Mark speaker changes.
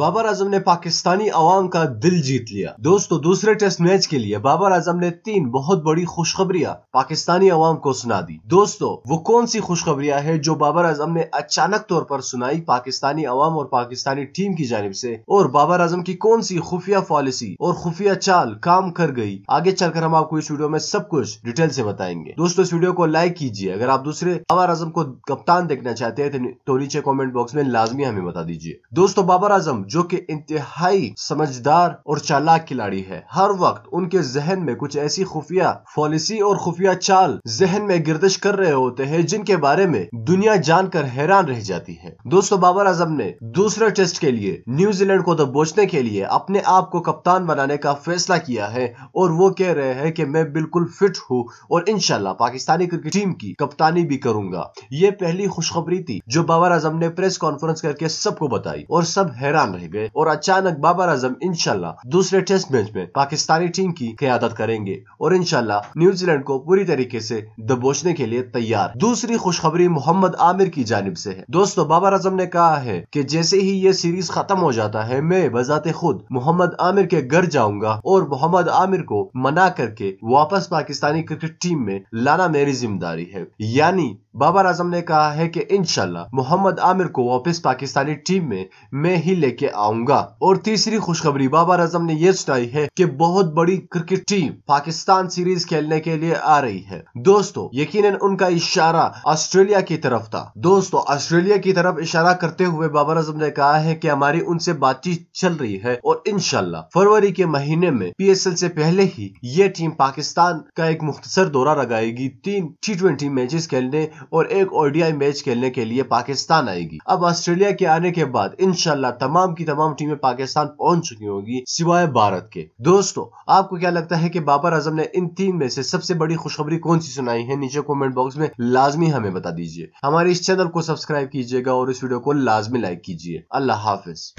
Speaker 1: बाबर आजम ने पाकिस्तानी आवाम का दिल जीत लिया दोस्तों दूसरे टेस्ट मैच के लिए बाबर आजम ने तीन बहुत बड़ी खुशखबरियां पाकिस्तानी आवाम को सुना दी दोस्तों वो कौन सी खुशखबरियां है जो बाबर आजम ने अचानक तौर पर सुनाई पाकिस्तानी आवाम और पाकिस्तानी टीम की जानब से और बाबर आजम की कौन सी खुफिया पॉलिसी और खुफिया चाल काम कर गई आगे चलकर हम आपको इस वीडियो में सब कुछ डिटेल से बताएंगे दोस्तों इस वीडियो को लाइक कीजिए अगर आप दूसरे बाबर आजम को कप्तान देखना चाहते हैं तो नीचे कॉमेंट बॉक्स में लाजमी हमें बता दीजिए दोस्तों बाबर आजम जो कि इंतहाई समझदार और चालाक खिलाड़ी है हर वक्त उनके जहन में कुछ ऐसी खुफिया पॉलिसी और खुफिया चाल जहन में गिरदिश कर रहे होते हैं जिनके बारे में दुनिया जानकर हैरान रह जाती है दोस्तों बाबर आजम ने दूसरे टेस्ट के लिए न्यूजीलैंड को दबोचने के लिए अपने आप को कप्तान बनाने का फैसला किया है और वो कह रहे हैं कि मैं बिल्कुल फिट हूँ और इनशाला पाकिस्तानी क्रिकेट टीम की कप्तानी भी करूंगा ये पहली खुशखबरी थी जो बाबर आजम ने प्रेस कॉन्फ्रेंस करके सबको बताई और सब हैरान रह गए और अचानक बाबर आजम इनशाला दूसरे टेस्ट मैच में पाकिस्तानी टीम की क्यादत करेंगे और इनशाला न्यूजीलैंड को पूरी तरीके ऐसी दबोचने के लिए तैयार दूसरी खुशखबरी मोहम्मद आमिर की जानब ऐसी है दोस्तों बाबर आजम ने कहा है की जैसे ही ये सीरीज खत्म हो जाता है मैं बजाते खुद मोहम्मद आमिर के घर जाऊंगा और मोहम्मद आमिर को मना करके वापस पाकिस्तानी क्रिकेट टीम में लाना मेरी जिम्मेदारी है यानी बाबर आजम ने कहा है कि इनशाला मोहम्मद आमिर को वापस पाकिस्तानी टीम में मैं ही लेके आऊंगा और तीसरी खुशखबरी बाबर आजम ने यह सुनाई है कि बहुत बड़ी क्रिकेट टीम पाकिस्तान सीरीज खेलने के लिए आ रही है दोस्तों यकीनन उनका इशारा ऑस्ट्रेलिया की तरफ था दोस्तों ऑस्ट्रेलिया की तरफ इशारा करते हुए बाबर आजम ने कहा है की हमारी उनसे बातचीत चल रही है और इनशाला फरवरी के महीने में पी से पहले ही ये टीम पाकिस्तान का एक मुख्तर दौरा लगाएगी तीन टी ट्वेंटी मैचेस खेलने और एक ओडीआई मैच खेलने के लिए पाकिस्तान आएगी अब ऑस्ट्रेलिया के आने के बाद इनशाला तमाम की तमाम टीमें पाकिस्तान पहुंच चुकी होगी सिवाय भारत के दोस्तों आपको क्या लगता है की बाबर आजम ने इन तीन में से सबसे बड़ी खुशखबरी कौन सी सुनाई है नीचे कॉमेंट बॉक्स में लाजमी हमें बता दीजिए हमारे इस चैनल को सब्सक्राइब कीजिएगा और इस वीडियो को लाजमी लाइक कीजिए अल्लाह हाफिज